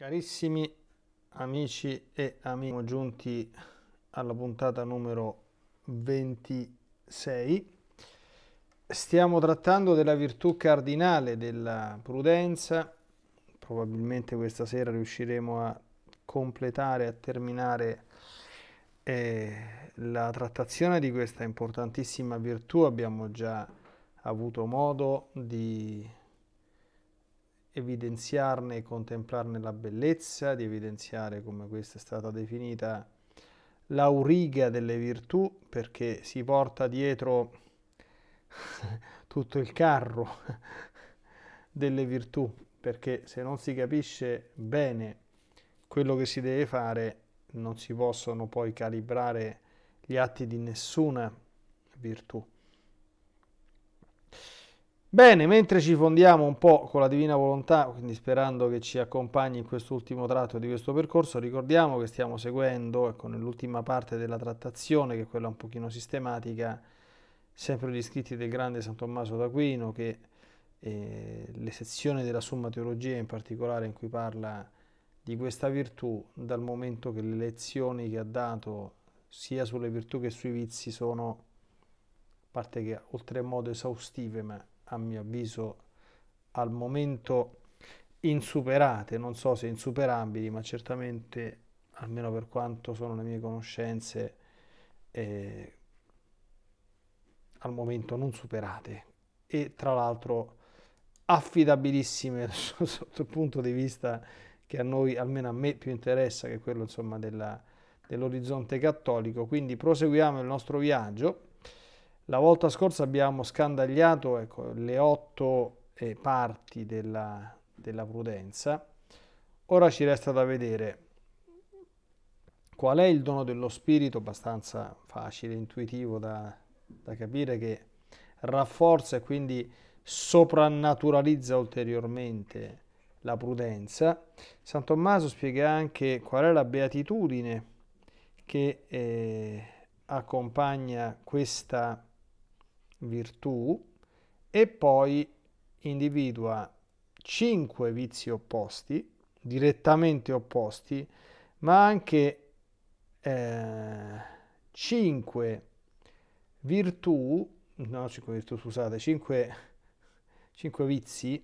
Carissimi amici e amici, siamo giunti alla puntata numero 26. Stiamo trattando della virtù cardinale della prudenza. Probabilmente questa sera riusciremo a completare, a terminare eh, la trattazione di questa importantissima virtù. Abbiamo già avuto modo di evidenziarne e contemplarne la bellezza, di evidenziare come questa è stata definita l'auriga delle virtù, perché si porta dietro tutto il carro delle virtù, perché se non si capisce bene quello che si deve fare, non si possono poi calibrare gli atti di nessuna virtù. Bene, mentre ci fondiamo un po' con la divina volontà, quindi sperando che ci accompagni in quest'ultimo tratto di questo percorso, ricordiamo che stiamo seguendo, ecco, nell'ultima parte della trattazione, che è quella un pochino sistematica, sempre gli scritti del grande San Tommaso d'Aquino, che eh, le sezioni della Summa Teologia in particolare in cui parla di questa virtù, dal momento che le lezioni che ha dato sia sulle virtù che sui vizi sono, a parte che oltremodo esaustive, ma a mio avviso al momento insuperate, non so se insuperabili, ma certamente, almeno per quanto sono le mie conoscenze, eh, al momento non superate e tra l'altro affidabilissime sotto il punto di vista che a noi, almeno a me, più interessa che è quello insomma dell'orizzonte cattolico. Quindi proseguiamo il nostro viaggio la volta scorsa abbiamo scandagliato ecco, le otto eh, parti della, della prudenza. Ora ci resta da vedere qual è il dono dello spirito, abbastanza facile, intuitivo da, da capire, che rafforza e quindi soprannaturalizza ulteriormente la prudenza. San Tommaso spiega anche qual è la beatitudine che eh, accompagna questa virtù e poi individua cinque vizi opposti, direttamente opposti, ma anche eh, cinque virtù, no, cinque virtù, scusate, cinque, cinque vizi,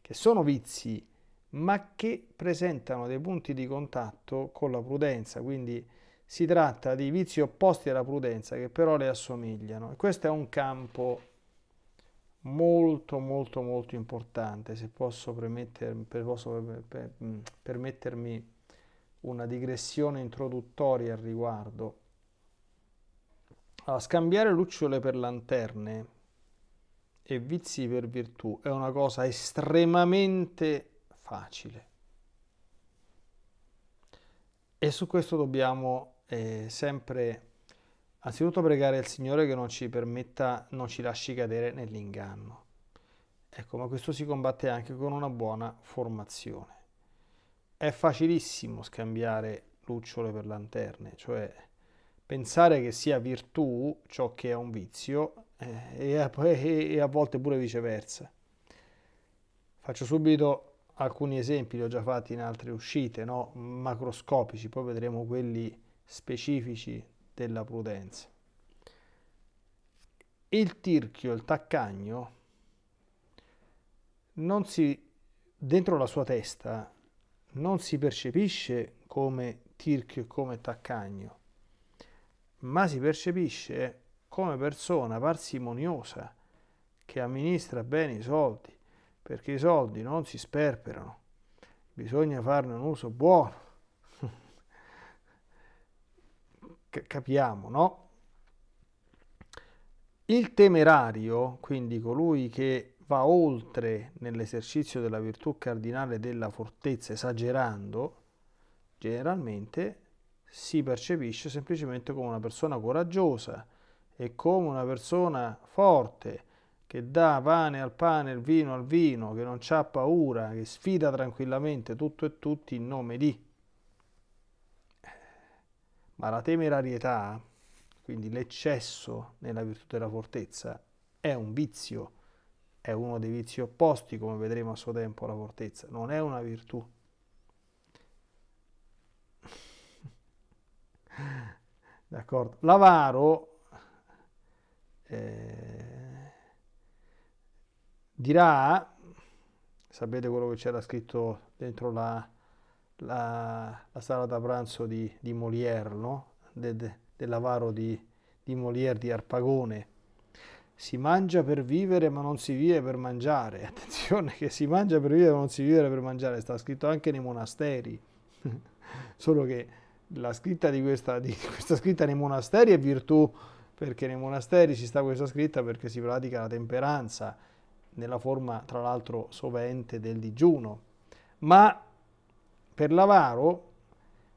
che sono vizi, ma che presentano dei punti di contatto con la prudenza, quindi si tratta di vizi opposti alla prudenza che però le assomigliano. E questo è un campo molto molto molto importante, se posso, permettermi, posso mm, permettermi una digressione introduttoria al riguardo. Allora, scambiare lucciole per lanterne e vizi per virtù è una cosa estremamente facile. E su questo dobbiamo eh, sempre anzitutto pregare il Signore che non ci permetta, non ci lasci cadere nell'inganno. Ecco, ma questo si combatte anche con una buona formazione. È facilissimo scambiare lucciole per lanterne, cioè pensare che sia virtù ciò che è un vizio eh, e, a, e a volte pure viceversa. Faccio subito alcuni esempi, li ho già fatti in altre uscite, no? macroscopici, poi vedremo quelli specifici della prudenza. Il tirchio, il taccagno, non si, dentro la sua testa non si percepisce come tirchio e come taccagno, ma si percepisce come persona parsimoniosa che amministra bene i soldi, perché i soldi non si sperperano, bisogna farne un uso buono capiamo, no? Il temerario, quindi colui che va oltre nell'esercizio della virtù cardinale della fortezza, esagerando, generalmente si percepisce semplicemente come una persona coraggiosa e come una persona forte che dà pane al pane, il vino al vino, che non ha paura, che sfida tranquillamente tutto e tutti in nome di ma la temerarietà, quindi l'eccesso nella virtù della fortezza, è un vizio, è uno dei vizi opposti, come vedremo a suo tempo, la fortezza, non è una virtù. D'accordo? L'avaro eh, dirà, sapete quello che c'era scritto dentro la la, la sala da pranzo di, di Molière, no? de, de, dell'avaro di, di Molière di Arpagone. Si mangia per vivere ma non si vive per mangiare. Attenzione che si mangia per vivere ma non si vive per mangiare, sta scritto anche nei monasteri. Solo che la scritta di questa, di questa scritta nei monasteri è virtù perché nei monasteri si sta questa scritta perché si pratica la temperanza nella forma tra l'altro sovente del digiuno. Ma per l'avaro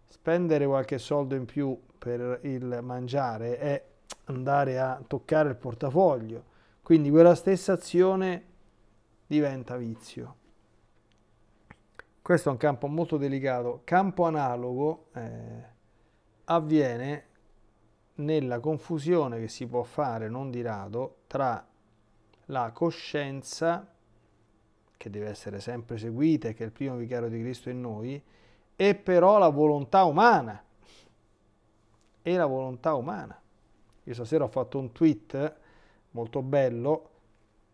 spendere qualche soldo in più per il mangiare è andare a toccare il portafoglio, quindi quella stessa azione diventa vizio. Questo è un campo molto delicato. Campo analogo eh, avviene nella confusione che si può fare non di rado tra la coscienza che deve essere sempre seguita e che è il primo vicario di Cristo in noi, è però la volontà umana. È la volontà umana. Io stasera ho fatto un tweet molto bello,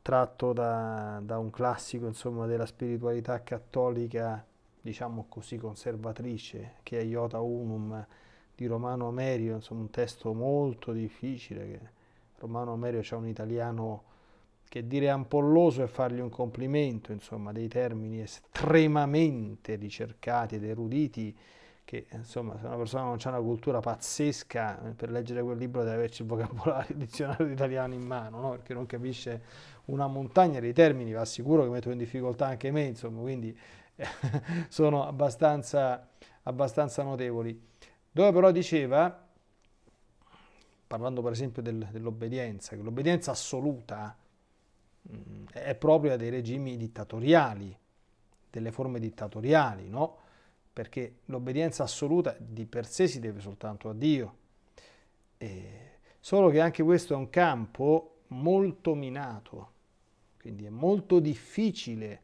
tratto da, da un classico insomma, della spiritualità cattolica, diciamo così, conservatrice, che è Iota Unum di Romano Amerio, insomma un testo molto difficile, che Romano Amerio c'è un italiano che dire ampolloso e fargli un complimento, insomma, dei termini estremamente ricercati ed eruditi, che insomma, se una persona non ha una cultura pazzesca, eh, per leggere quel libro deve averci il vocabolario, il dizionario italiano in mano, no? perché non capisce una montagna di termini, va sicuro che metto in difficoltà anche me, insomma, quindi eh, sono abbastanza, abbastanza notevoli. Dove però diceva, parlando per esempio del, dell'obbedienza, che l'obbedienza assoluta, Mm, è propria dei regimi dittatoriali, delle forme dittatoriali, no? Perché l'obbedienza assoluta di per sé si deve soltanto a Dio. E solo che anche questo è un campo molto minato, quindi è molto difficile,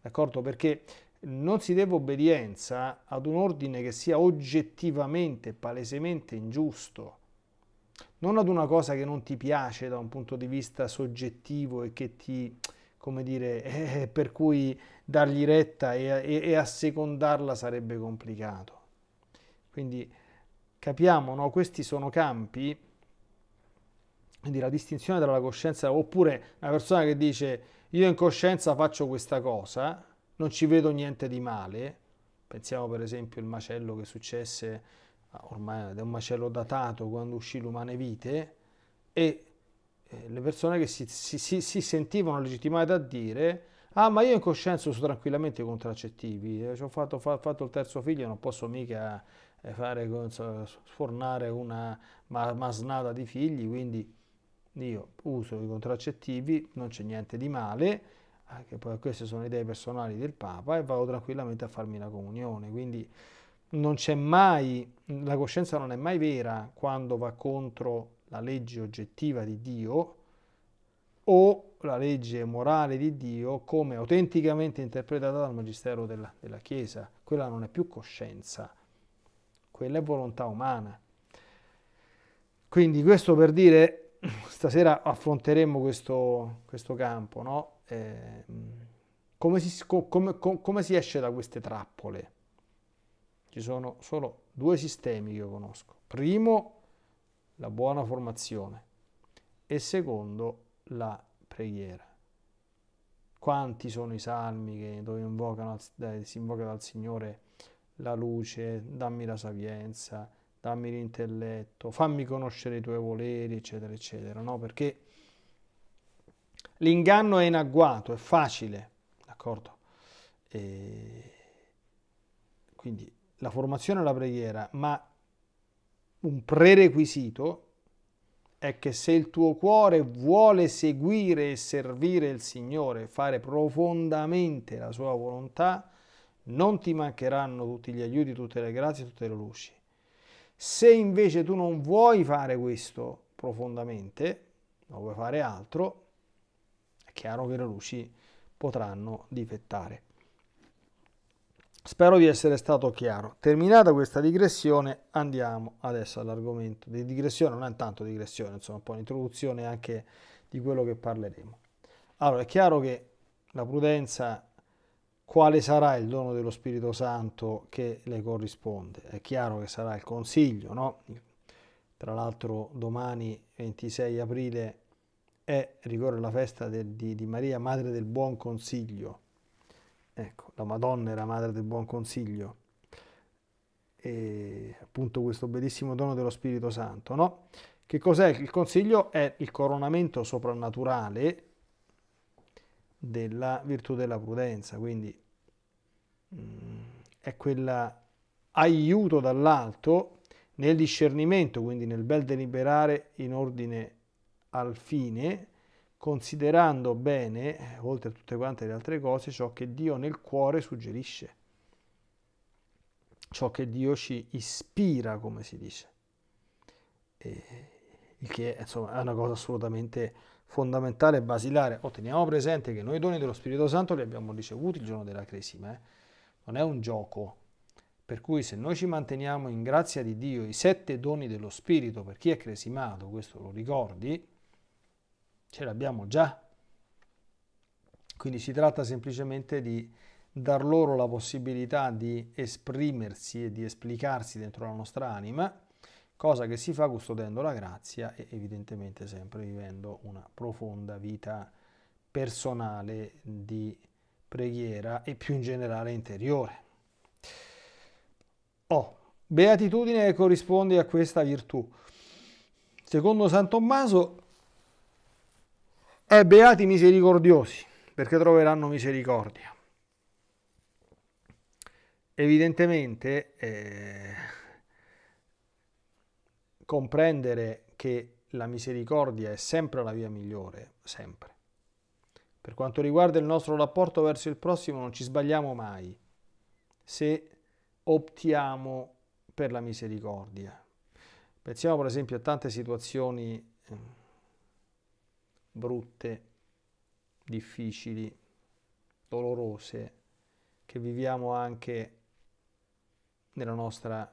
d'accordo? Perché non si deve obbedienza ad un ordine che sia oggettivamente, palesemente ingiusto non ad una cosa che non ti piace da un punto di vista soggettivo e che ti, come dire, eh, per cui dargli retta e, e, e assecondarla sarebbe complicato. Quindi capiamo, no? questi sono campi, quindi la distinzione tra la coscienza, oppure una persona che dice io in coscienza faccio questa cosa, non ci vedo niente di male, pensiamo per esempio al macello che successe Ah, ormai è un macello datato quando uscì l'Umane Vite, e eh, le persone che si, si, si sentivano legittimate a dire ah ma io in coscienza uso tranquillamente i contraccettivi, eh, ho fatto, fa, fatto il terzo figlio, non posso mica eh, fare, sfornare una masnata di figli, quindi io uso i contraccettivi, non c'è niente di male, anche poi queste sono idee personali del Papa e vado tranquillamente a farmi la comunione. Quindi non c'è mai, la coscienza non è mai vera quando va contro la legge oggettiva di Dio o la legge morale di Dio come autenticamente interpretata dal magistero della, della Chiesa. Quella non è più coscienza, quella è volontà umana. Quindi questo per dire, stasera affronteremo questo, questo campo, no? eh, come, si, come, come, come si esce da queste trappole? Ci sono solo due sistemi che io conosco. Primo, la buona formazione e secondo, la preghiera. Quanti sono i salmi che, dove invocano, si invoca dal Signore la luce, dammi la sapienza, dammi l'intelletto, fammi conoscere i tuoi voleri, eccetera, eccetera, no? Perché l'inganno è in agguato, è facile, d'accordo? E quindi la formazione e la preghiera, ma un prerequisito è che se il tuo cuore vuole seguire e servire il Signore, fare profondamente la sua volontà, non ti mancheranno tutti gli aiuti, tutte le grazie, tutte le luci. Se invece tu non vuoi fare questo profondamente, non vuoi fare altro, è chiaro che le luci potranno difettare. Spero di essere stato chiaro. Terminata questa digressione, andiamo adesso all'argomento di digressione, non è tanto digressione, insomma, un po' un'introduzione anche di quello che parleremo. Allora, è chiaro che la prudenza, quale sarà il dono dello Spirito Santo che le corrisponde? È chiaro che sarà il consiglio, no? Tra l'altro domani 26 aprile è ricorre la festa di, di, di Maria, Madre del Buon Consiglio Ecco, la Madonna era madre del buon consiglio e appunto questo bellissimo dono dello Spirito Santo, no? Che cos'è? Il consiglio è il coronamento soprannaturale della virtù della prudenza, quindi mh, mm, è quell'aiuto dall'alto nel discernimento, quindi nel bel deliberare in ordine al fine, considerando bene, eh, oltre a tutte quante le altre cose, ciò che Dio nel cuore suggerisce, ciò che Dio ci ispira, come si dice, e, il che insomma, è una cosa assolutamente fondamentale e basilare. O oh, teniamo presente che noi doni dello Spirito Santo li abbiamo ricevuti il giorno della Cresima, eh? non è un gioco. Per cui se noi ci manteniamo in grazia di Dio i sette doni dello Spirito per chi è cresimato, questo lo ricordi, ce l'abbiamo già. Quindi si tratta semplicemente di dar loro la possibilità di esprimersi e di esplicarsi dentro la nostra anima, cosa che si fa custodendo la grazia e evidentemente sempre vivendo una profonda vita personale di preghiera e più in generale interiore. Oh, beatitudine che corrisponde a questa virtù. Secondo San Tommaso e eh, beati misericordiosi, perché troveranno misericordia. Evidentemente eh, comprendere che la misericordia è sempre la via migliore, sempre. Per quanto riguarda il nostro rapporto verso il prossimo non ci sbagliamo mai se optiamo per la misericordia. Pensiamo per esempio a tante situazioni eh, brutte, difficili, dolorose, che viviamo anche nella nostra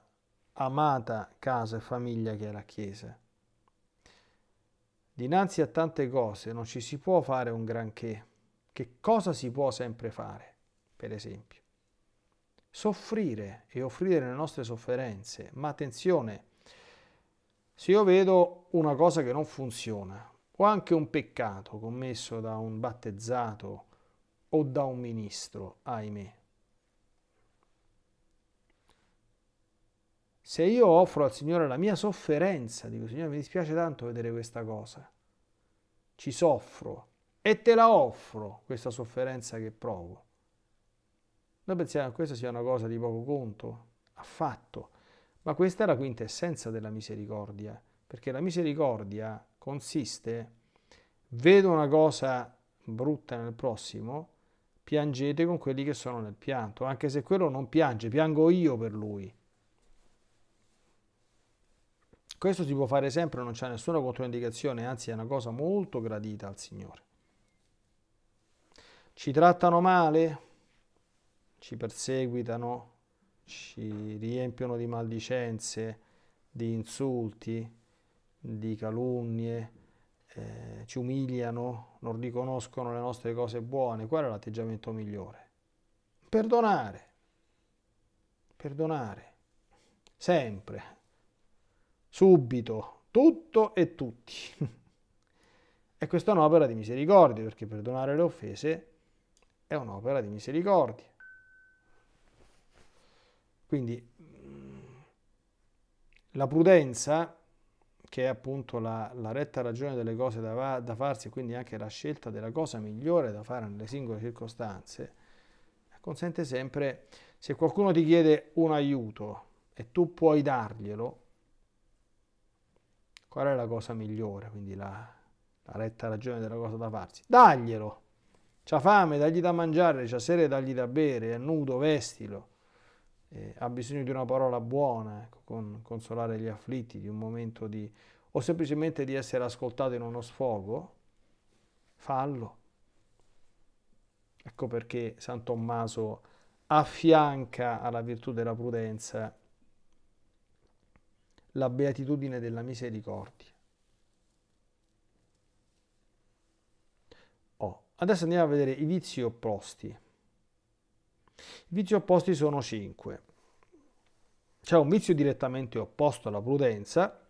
amata casa e famiglia che è la Chiesa. Dinanzi a tante cose non ci si può fare un granché. Che cosa si può sempre fare, per esempio? Soffrire e offrire le nostre sofferenze, ma attenzione, se io vedo una cosa che non funziona, o anche un peccato commesso da un battezzato o da un ministro, ahimè. Se io offro al Signore la mia sofferenza, dico Signore mi dispiace tanto vedere questa cosa, ci soffro e te la offro questa sofferenza che provo. Noi pensiamo che questa sia una cosa di poco conto, affatto, ma questa è la quintessenza della misericordia, perché la misericordia consiste vedo una cosa brutta nel prossimo, piangete con quelli che sono nel pianto, anche se quello non piange, piango io per lui. Questo si può fare sempre, non c'è nessuna controindicazione, anzi è una cosa molto gradita al Signore. Ci trattano male, ci perseguitano, ci riempiono di maldicenze, di insulti, di calunnie, eh, ci umiliano, non riconoscono le nostre cose buone, qual è l'atteggiamento migliore? Perdonare, perdonare, sempre, subito, tutto e tutti. e questa è un'opera di misericordia, perché perdonare le offese è un'opera di misericordia. Quindi mm, la prudenza che è appunto la, la retta ragione delle cose da, da farsi, quindi anche la scelta della cosa migliore da fare nelle singole circostanze, consente sempre, se qualcuno ti chiede un aiuto e tu puoi darglielo, qual è la cosa migliore? Quindi la, la retta ragione della cosa da farsi. Daglielo! C'ha fame, dagli da mangiare, c'ha sere, dagli da bere, è nudo, vestilo eh, ha bisogno di una parola buona, ecco, con consolare gli afflitti, di un momento di... o semplicemente di essere ascoltato in uno sfogo, fallo. Ecco perché San Tommaso affianca alla virtù della prudenza la beatitudine della misericordia. Oh, adesso andiamo a vedere i vizi opposti. I vizi opposti sono 5. C'è un vizio direttamente opposto alla prudenza,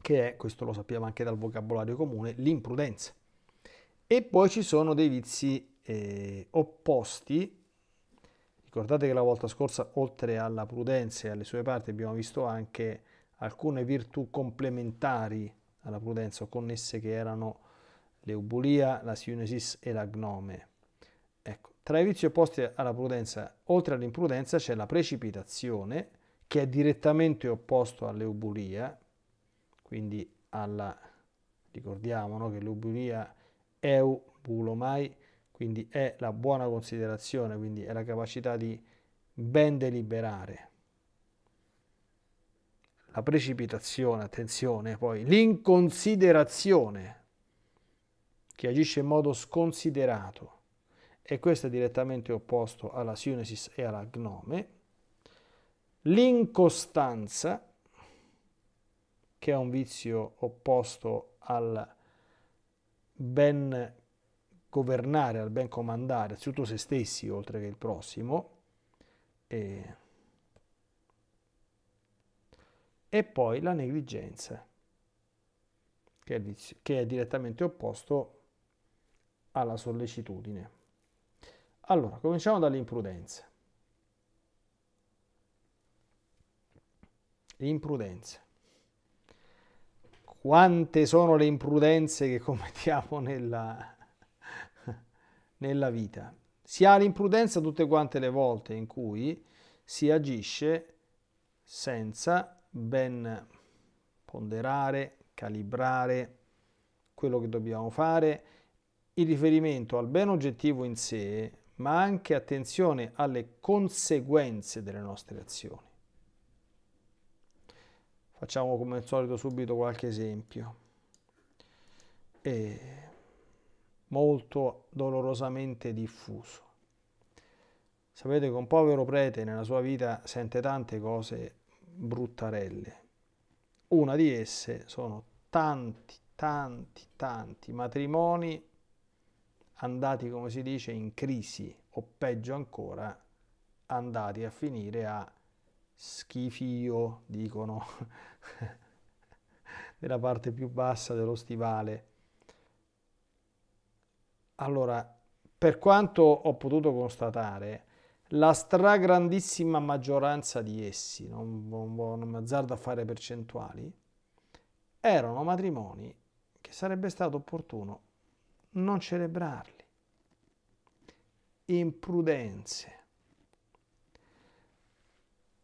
che è, questo lo sappiamo anche dal vocabolario comune, l'imprudenza. E poi ci sono dei vizi eh, opposti. Ricordate che la volta scorsa, oltre alla prudenza e alle sue parti, abbiamo visto anche alcune virtù complementari alla prudenza, connesse che erano l'eubulia, la sionesis e la gnome. Ecco, tra i vizi opposti alla prudenza, oltre all'imprudenza, c'è la precipitazione, che è direttamente opposto all'eubulia, quindi alla, ricordiamo no, che l'eubulia è eubulomai, quindi è la buona considerazione, quindi è la capacità di ben deliberare. La precipitazione, attenzione, poi l'inconsiderazione, che agisce in modo sconsiderato e questo è direttamente opposto alla sionesis e alla gnome, l'incostanza, che è un vizio opposto al ben governare, al ben comandare, anzitutto se stessi oltre che il prossimo, e, e poi la negligenza, che è, vizio, che è direttamente opposto alla sollecitudine. Allora, cominciamo dall'imprudenza. Imprudenza. Quante sono le imprudenze che commettiamo nella, nella vita? Si ha l'imprudenza tutte quante le volte in cui si agisce senza ben ponderare, calibrare quello che dobbiamo fare. Il riferimento al bene oggettivo in sé ma anche attenzione alle conseguenze delle nostre azioni. Facciamo come al solito subito qualche esempio. E molto dolorosamente diffuso. Sapete che un povero prete nella sua vita sente tante cose bruttarelle. Una di esse sono tanti, tanti, tanti matrimoni andati, come si dice, in crisi o peggio ancora, andati a finire a schifio, dicono, della parte più bassa dello stivale. Allora, per quanto ho potuto constatare, la stragrandissima maggioranza di essi, non, non, non mi azzardo a fare percentuali, erano matrimoni che sarebbe stato opportuno non celebrarli, imprudenze.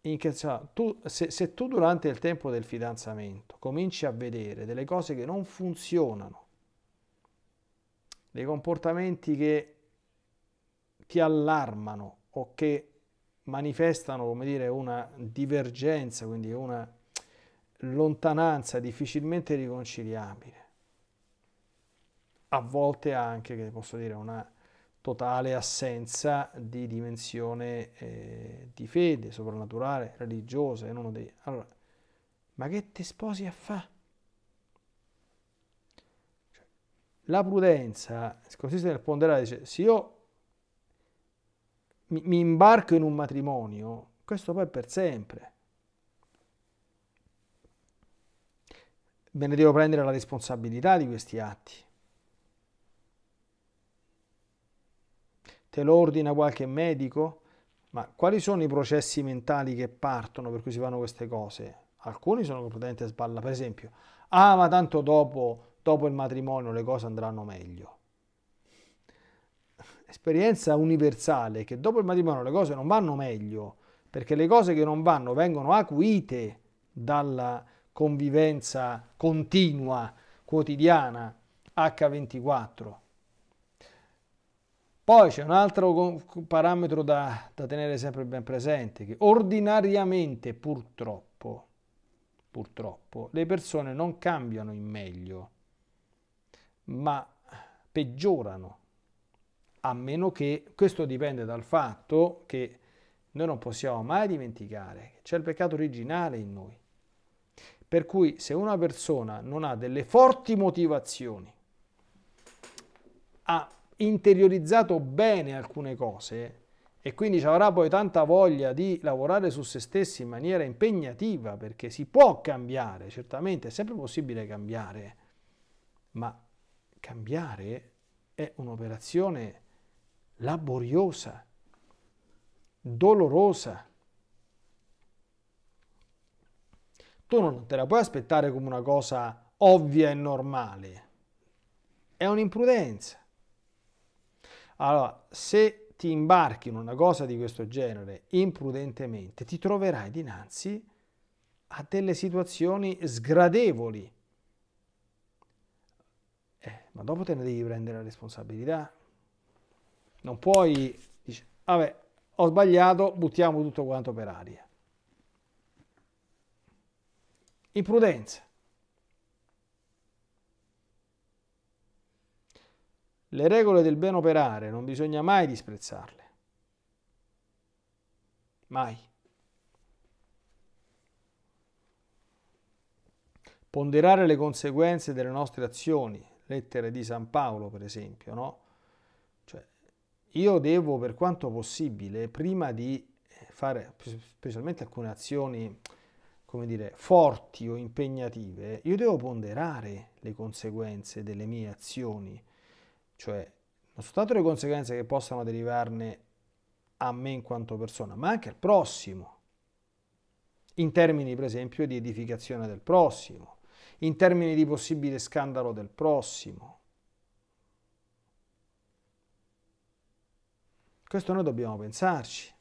In che, cioè, tu, se, se tu durante il tempo del fidanzamento cominci a vedere delle cose che non funzionano, dei comportamenti che ti allarmano o che manifestano come dire, una divergenza, quindi una lontananza difficilmente riconciliabile, a volte anche, che posso dire, una totale assenza di dimensione eh, di fede soprannaturale, religiosa, in uno dei... Allora, ma che ti sposi a fa? Cioè, la prudenza consiste nel ponderare, dice, se io mi, mi imbarco in un matrimonio, questo poi è per sempre. Me ne devo prendere la responsabilità di questi atti. te lo ordina qualche medico? Ma quali sono i processi mentali che partono per cui si fanno queste cose? Alcuni sono completamente sballa, per esempio, ah ma tanto dopo, dopo il matrimonio le cose andranno meglio. Esperienza universale che dopo il matrimonio le cose non vanno meglio, perché le cose che non vanno vengono acuite dalla convivenza continua, quotidiana, H24. Poi c'è un altro parametro da, da, tenere sempre ben presente, che ordinariamente purtroppo, purtroppo le persone non cambiano in meglio, ma peggiorano, a meno che questo dipende dal fatto che noi non possiamo mai dimenticare che c'è il peccato originale in noi. Per cui se una persona non ha delle forti motivazioni a interiorizzato bene alcune cose e quindi ci avrà poi tanta voglia di lavorare su se stessi in maniera impegnativa perché si può cambiare, certamente è sempre possibile cambiare, ma cambiare è un'operazione laboriosa, dolorosa. Tu non te la puoi aspettare come una cosa ovvia e normale, è un'imprudenza. Allora, se ti imbarchi in una cosa di questo genere imprudentemente, ti troverai dinanzi a delle situazioni sgradevoli. Eh, ma dopo te ne devi prendere la responsabilità. Non puoi dire, vabbè, ho sbagliato, buttiamo tutto quanto per aria. Imprudenza. Le regole del ben operare non bisogna mai disprezzarle. Mai. Ponderare le conseguenze delle nostre azioni, lettere di San Paolo per esempio, no? Cioè, io devo per quanto possibile, prima di eh, fare specialmente alcune azioni, come dire, forti o impegnative, io devo ponderare le conseguenze delle mie azioni cioè non soltanto le conseguenze che possano derivarne a me in quanto persona, ma anche al prossimo, in termini per esempio di edificazione del prossimo, in termini di possibile scandalo del prossimo. Questo noi dobbiamo pensarci.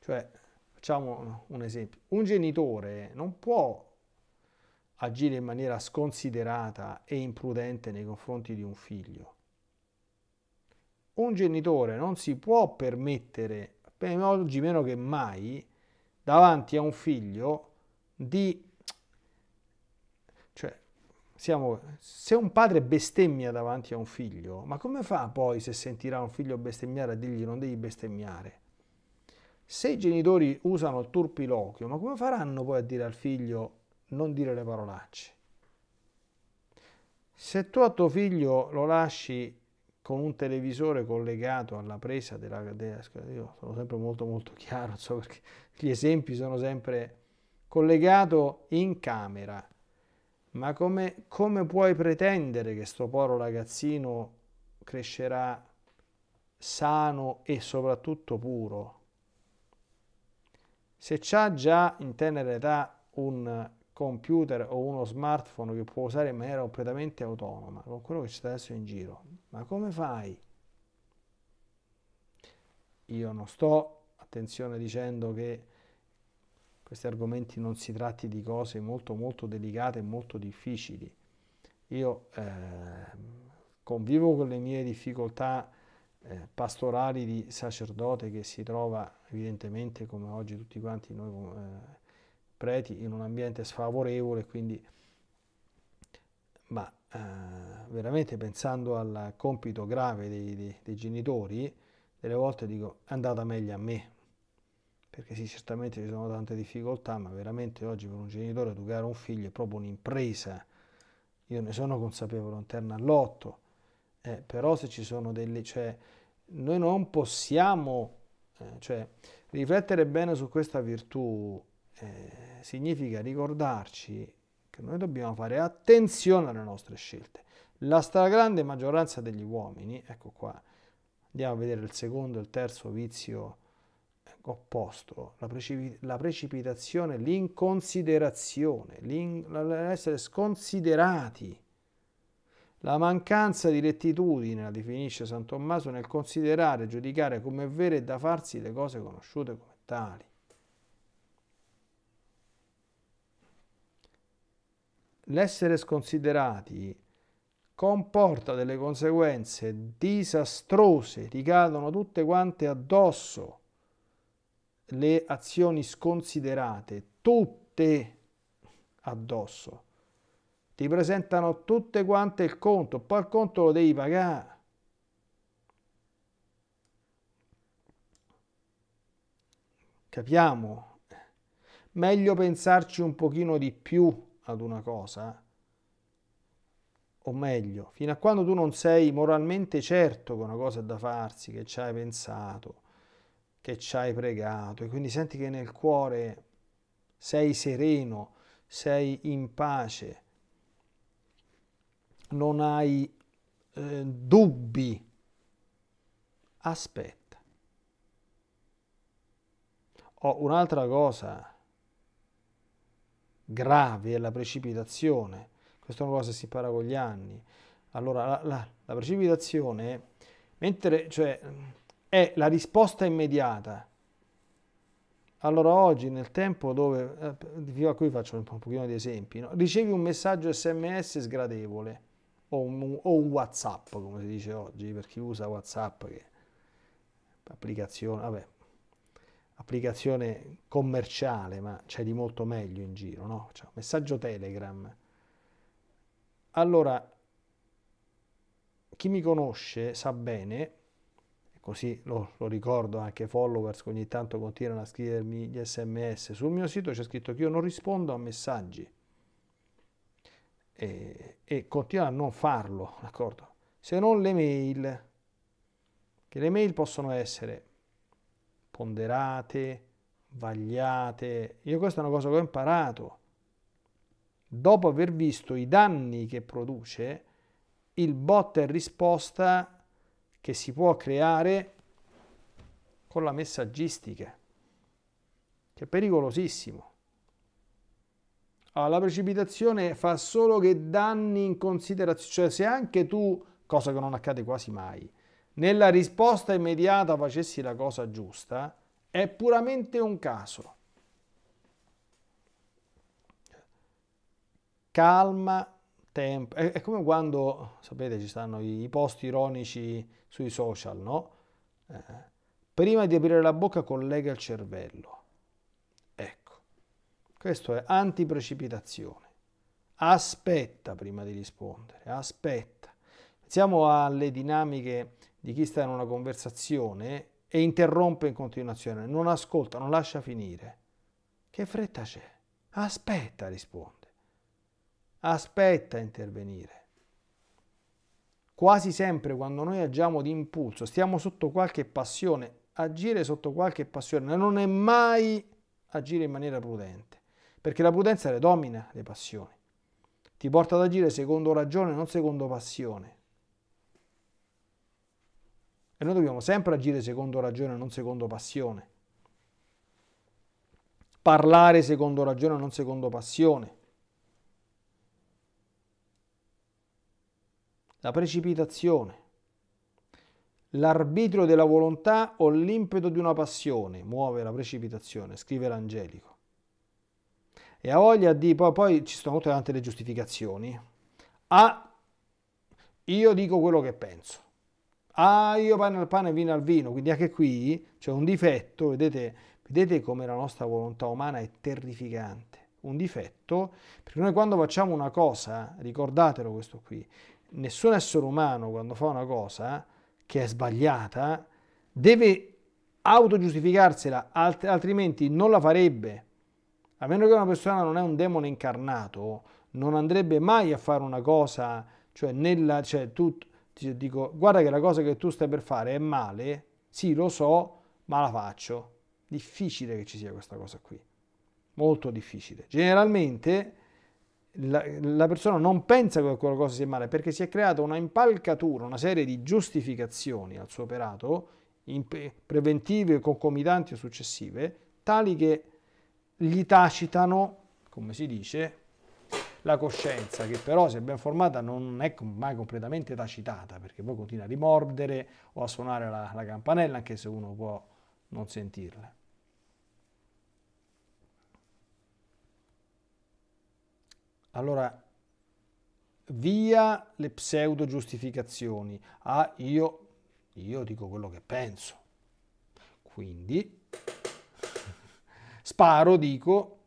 Cioè, facciamo un esempio, un genitore non può agire in maniera sconsiderata e imprudente nei confronti di un figlio. Un genitore non si può permettere, oggi meno che mai, davanti a un figlio di... Cioè, siamo, se un padre bestemmia davanti a un figlio, ma come fa poi se sentirà un figlio bestemmiare a dirgli non devi bestemmiare? Se i genitori usano il turpiloquio, ma come faranno poi a dire al figlio non dire le parolacce. Se tu a tuo figlio lo lasci con un televisore collegato alla presa della destra, io sono sempre molto molto chiaro, so perché gli esempi sono sempre collegato in camera, ma come, come puoi pretendere che sto povero ragazzino crescerà sano e soprattutto puro? Se ha già in tenera età un computer o uno smartphone che può usare in maniera completamente autonoma, con quello che c'è adesso in giro. Ma come fai? Io non sto, attenzione, dicendo che questi argomenti non si tratti di cose molto molto delicate e molto difficili. Io eh, convivo con le mie difficoltà eh, pastorali di sacerdote che si trova evidentemente come oggi tutti quanti noi eh, preti in un ambiente sfavorevole, quindi ma eh, veramente pensando al compito grave dei, dei, dei, genitori, delle volte dico è andata meglio a me, perché sì, certamente ci sono tante difficoltà, ma veramente oggi per un genitore educare un figlio è proprio un'impresa. Io ne sono consapevole interna all'otto, eh, però se ci sono delle... Cioè, noi non possiamo, eh, cioè, riflettere bene su questa virtù eh, significa ricordarci che noi dobbiamo fare attenzione alle nostre scelte. La stragrande maggioranza degli uomini, ecco qua, andiamo a vedere il secondo e il terzo vizio ecco, opposto, la, precip la precipitazione, l'inconsiderazione, l'essere sconsiderati. La mancanza di rettitudine, la definisce San Tommaso, nel considerare giudicare come vere e da farsi le cose conosciute come tali. l'essere sconsiderati comporta delle conseguenze disastrose, ricadono tutte quante addosso le azioni sconsiderate, tutte addosso. Ti presentano tutte quante il conto, poi il conto lo devi pagare. Capiamo? Meglio pensarci un pochino di più ad una cosa, o meglio, fino a quando tu non sei moralmente certo che una cosa è da farsi, che ci hai pensato, che ci hai pregato, e quindi senti che nel cuore sei sereno, sei in pace, non hai eh, dubbi, aspetta. Oh, un'altra cosa grave è la precipitazione, questa è una cosa che si impara con gli anni. Allora, la, la, la precipitazione mentre, cioè, è la risposta immediata. Allora oggi nel tempo dove, eh, fino a qui faccio un, po', un pochino di esempi, no? ricevi un messaggio sms sgradevole o un, o un, whatsapp come si dice oggi per chi usa whatsapp che applicazione, vabbè applicazione commerciale, ma c'è di molto meglio in giro, no? Cioè, messaggio Telegram. Allora, chi mi conosce sa bene, così lo, lo ricordo anche ai followers che ogni tanto continuano a scrivermi gli sms, sul mio sito c'è scritto che io non rispondo a messaggi e, e continuo a non farlo, d'accordo? Se non le mail, che le mail possono essere ponderate, vagliate. Io questa è una cosa che ho imparato. Dopo aver visto i danni che produce, il botta e risposta che si può creare con la messaggistica, che è pericolosissimo. Allora, ah, la precipitazione fa solo che danni in considerazione, cioè se anche tu, cosa che non accade quasi mai, nella risposta immediata facessi la cosa giusta, è puramente un caso. Calma, tempo. È, come quando, sapete, ci stanno i, post ironici sui social, no? Eh, prima di aprire la bocca collega il cervello. Ecco, questo è antiprecipitazione. Aspetta prima di rispondere, aspetta. Pensiamo alle dinamiche di chi sta in una conversazione e interrompe in continuazione, non ascolta, non lascia finire. Che fretta c'è? Aspetta, risponde. Aspetta a intervenire. Quasi sempre quando noi agiamo di impulso, stiamo sotto qualche passione, agire sotto qualche passione non è mai agire in maniera prudente, perché la prudenza le domina le passioni. Ti porta ad agire secondo ragione, non secondo passione noi dobbiamo sempre agire secondo ragione, non secondo passione. Parlare secondo ragione, non secondo passione. La precipitazione l'arbitrio della volontà o l'impeto di una passione muove la precipitazione, scrive l'angelico. E ha voglia di, poi, poi ci sono tutte tante le giustificazioni. A. io dico quello che penso. Ah, io pane al pane, vino al vino. Quindi anche qui c'è un difetto, vedete, vedete come la nostra volontà umana è terrificante. Un difetto, perché noi quando facciamo una cosa, ricordatelo questo qui, nessun essere umano quando fa una cosa che è sbagliata deve autogiustificarsela, alt altrimenti non la farebbe. A meno che una persona non è un demone incarnato, non andrebbe mai a fare una cosa, cioè, nella, cioè tu, dico guarda che la cosa che tu stai per fare è male, sì lo so, ma la faccio. Difficile che ci sia questa cosa qui, molto difficile. Generalmente la, la persona non pensa che quella cosa sia male perché si è creata una impalcatura, una serie di giustificazioni al suo operato, preventive, concomitanti o successive, tali che gli tacitano, come si dice, la coscienza, che però se ben formata non è mai completamente tacitata, perché poi continua a rimordere o a suonare la, la campanella, anche se uno può non sentirla. Allora, via le pseudo giustificazioni. Ah, io, io dico quello che penso. Quindi, sparo, dico,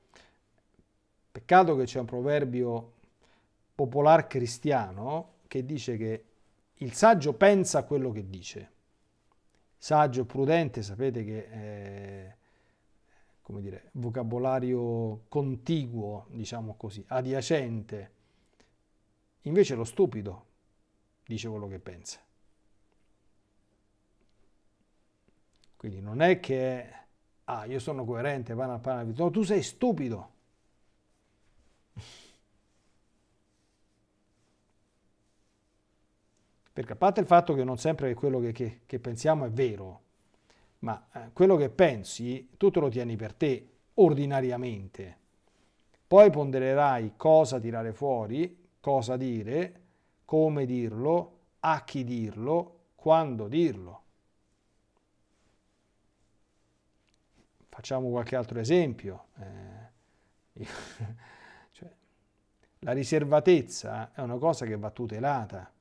Peccato che c'è un proverbio popolare cristiano che dice che il saggio pensa a quello che dice. Saggio, prudente, sapete che è come dire, vocabolario contiguo, diciamo così, adiacente. Invece lo stupido dice quello che pensa. Quindi non è che, ah, io sono coerente, vanno a parlare, no, tu sei stupido. Perché a parte il fatto che non sempre quello che, che, che pensiamo è vero, ma eh, quello che pensi tu te lo tieni per te ordinariamente. Poi pondererai cosa tirare fuori, cosa dire, come dirlo, a chi dirlo, quando dirlo. Facciamo qualche altro esempio. Eh, cioè, la riservatezza è una cosa che va tutelata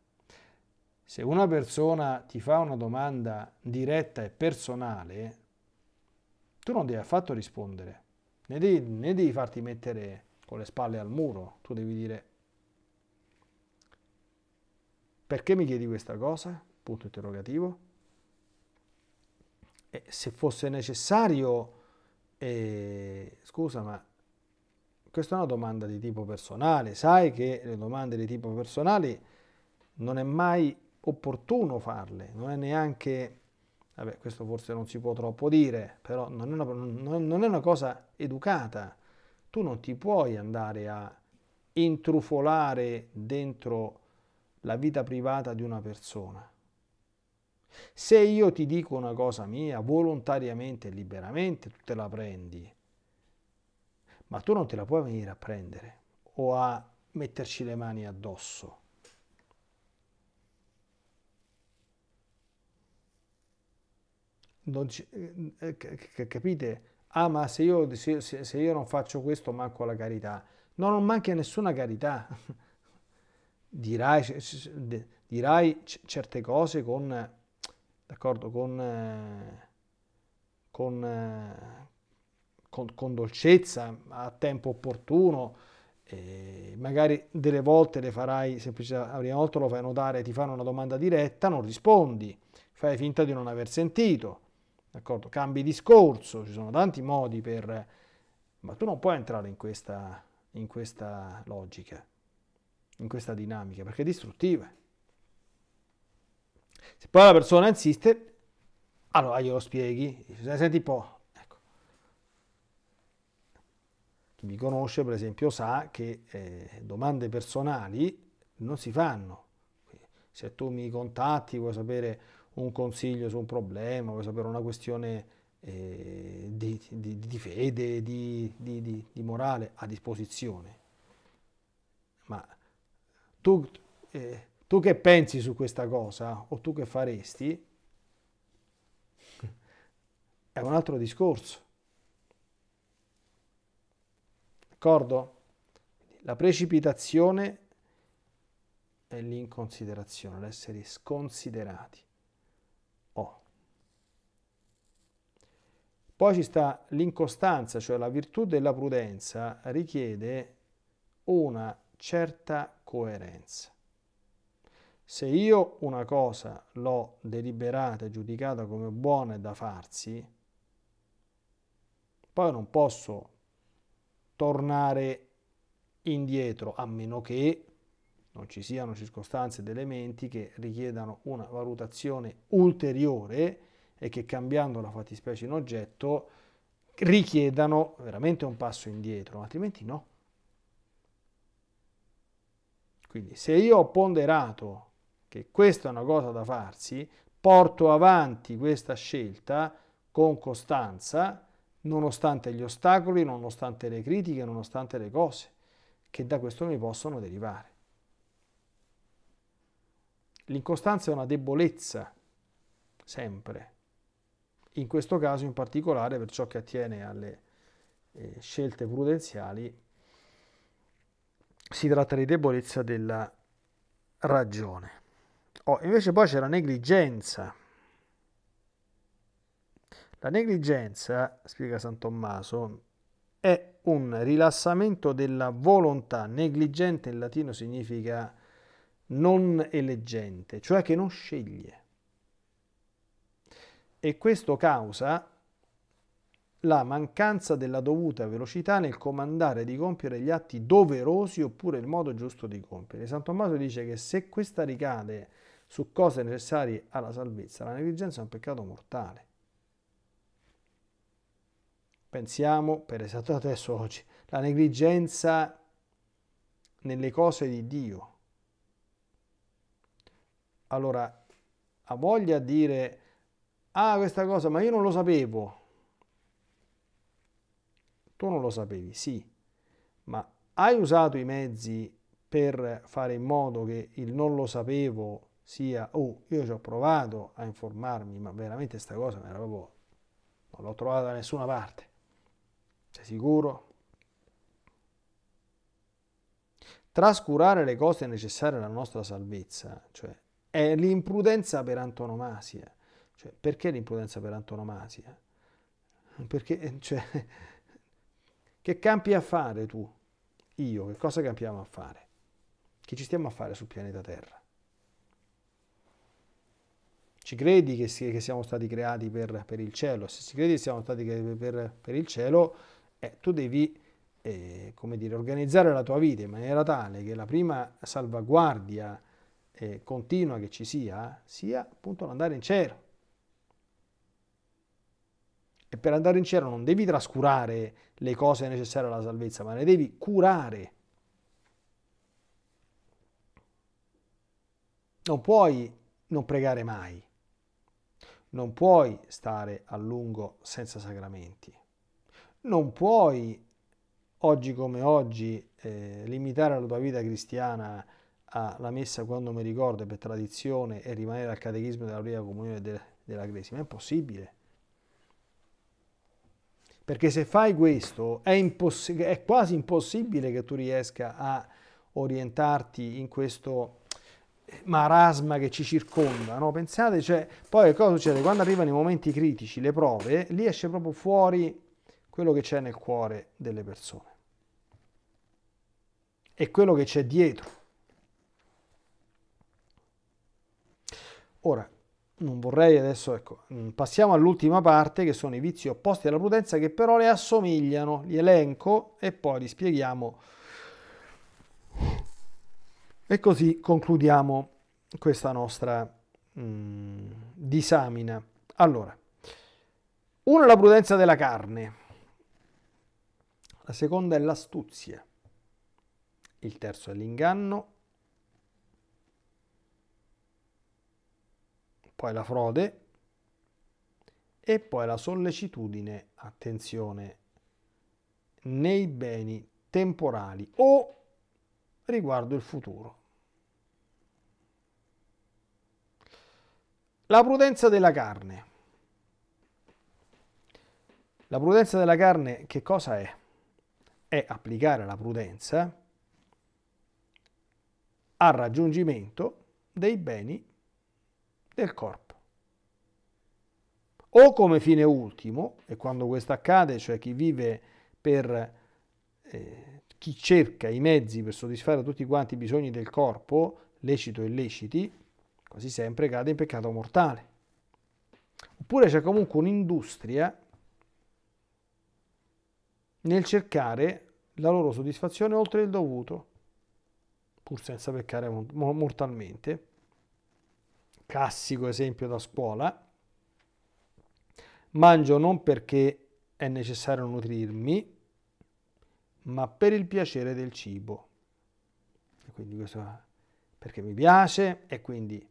se una persona ti fa una domanda diretta e personale, tu non devi affatto rispondere, né devi, né devi farti mettere con le spalle al muro, tu devi dire perché mi chiedi questa cosa? Punto interrogativo. E se fosse necessario, eh, scusa, ma questa è una domanda di tipo personale. Sai che le domande di tipo personale non è mai opportuno farle, non è neanche, vabbè questo forse non si può troppo dire, però non è una, non, è una cosa educata, tu non ti puoi andare a intrufolare dentro la vita privata di una persona. Se io ti dico una cosa mia volontariamente e liberamente, tu te la prendi, ma tu non te la puoi venire a prendere o a metterci le mani addosso. Ehm, eh, capite? Ah, ma se io, se, se io non faccio questo manco la carità. No, non manca nessuna carità. dirai, dirai certe cose con, d'accordo, con, con, con, con, dolcezza, a tempo opportuno, eh, magari delle volte le farai, semplicemente la prima volta lo fai notare, ti fanno una domanda diretta, non rispondi, fai finta di non aver sentito, d'accordo? Cambi discorso, ci sono tanti modi per... ma tu non puoi entrare in questa, in questa logica, in questa dinamica, perché è distruttiva. Se poi la persona insiste, allora glielo spieghi, senti un po', ecco. Chi mi conosce, per esempio, sa che eh, domande personali non si fanno. Se tu mi contatti, vuoi sapere un consiglio su un problema, vuoi sapere una questione eh, di, di, di, fede, di, di, morale a disposizione. Ma tu, eh, tu che pensi su questa cosa o tu che faresti è un altro discorso. D'accordo? La precipitazione è l'inconsiderazione, l'essere sconsiderati. Poi ci sta l'incostanza, cioè la virtù della prudenza richiede una certa coerenza. Se io una cosa l'ho deliberata e giudicata come buona e da farsi, poi non posso tornare indietro a meno che non ci siano circostanze ed elementi che richiedano una valutazione ulteriore e che cambiando la fattispecie in oggetto richiedano veramente un passo indietro, altrimenti no. Quindi se io ho ponderato che questa è una cosa da farsi, porto avanti questa scelta con costanza, nonostante gli ostacoli, nonostante le critiche, nonostante le cose che da questo mi possono derivare. L'incostanza è una debolezza, sempre. In questo caso in particolare per ciò che attiene alle eh, scelte prudenziali si tratta di debolezza della ragione. Oh, invece poi c'è la negligenza. La negligenza, spiega San Tommaso, è un rilassamento della volontà. Negligente in latino significa non eleggente, cioè che non sceglie e questo causa la mancanza della dovuta velocità nel comandare di compiere gli atti doverosi oppure il modo giusto di compiere. San Tommaso dice che se questa ricade su cose necessarie alla salvezza, la negligenza è un peccato mortale. Pensiamo, per esatto adesso oggi, la negligenza nelle cose di Dio. Allora, ha voglia dire ah questa cosa, ma io non lo sapevo. Tu non lo sapevi, sì, ma hai usato i mezzi per fare in modo che il non lo sapevo sia, oh, io ci ho provato a informarmi, ma veramente questa cosa era proprio, non l'ho trovata da nessuna parte. Sei sicuro? Trascurare le cose necessarie alla nostra salvezza, cioè, è l'imprudenza per antonomasia. Cioè, perché l'imprudenza per antonomasia? Perché, eh, cioè, che campi a fare tu? Io, che cosa campiamo a fare? Che ci stiamo a fare sul pianeta Terra? Ci credi che, si, che siamo stati creati per, per, il cielo? Se si credi che siamo stati creati per, per il cielo, eh, tu devi eh, come dire, organizzare la tua vita in maniera tale che la prima salvaguardia eh, continua che ci sia sia appunto l'andare in cielo e per andare in cielo non devi trascurare le cose necessarie alla salvezza, ma le devi curare. Non puoi non pregare mai. Non puoi stare a lungo senza sacramenti. Non puoi, oggi come oggi, eh, limitare la tua vita cristiana alla messa quando mi ricordo per tradizione e rimanere al catechismo della prima comunione de, della cresima. È impossibile. Perché se fai questo è, è quasi impossibile che tu riesca a orientarti in questo marasma che ci circonda. No? Pensate, cioè, poi cosa succede? Quando arrivano i momenti critici, le prove, lì esce proprio fuori quello che c'è nel cuore delle persone e quello che c'è dietro. Ora, non vorrei adesso, ecco, mm, passiamo all'ultima parte che sono i vizi opposti alla prudenza che però le assomigliano, li elenco e poi li spieghiamo. E così concludiamo questa nostra mh, mm, disamina. Allora, uno è la prudenza della carne, la seconda è l'astuzia, il terzo è l'inganno, poi la frode e poi la sollecitudine, attenzione, nei beni temporali o riguardo il futuro. La prudenza della carne. La prudenza della carne che cosa è? È applicare la prudenza al raggiungimento dei beni del corpo. O come fine ultimo, e quando questo accade, cioè chi vive per eh, chi cerca i mezzi per soddisfare tutti quanti i bisogni del corpo, lecito e illeciti, quasi sempre cade in peccato mortale. Oppure c'è comunque un'industria nel cercare la loro soddisfazione oltre il dovuto, pur senza peccare mortalmente classico esempio da scuola, mangio non perché è necessario nutrirmi, ma per il piacere del cibo. E quindi questo perché mi piace e quindi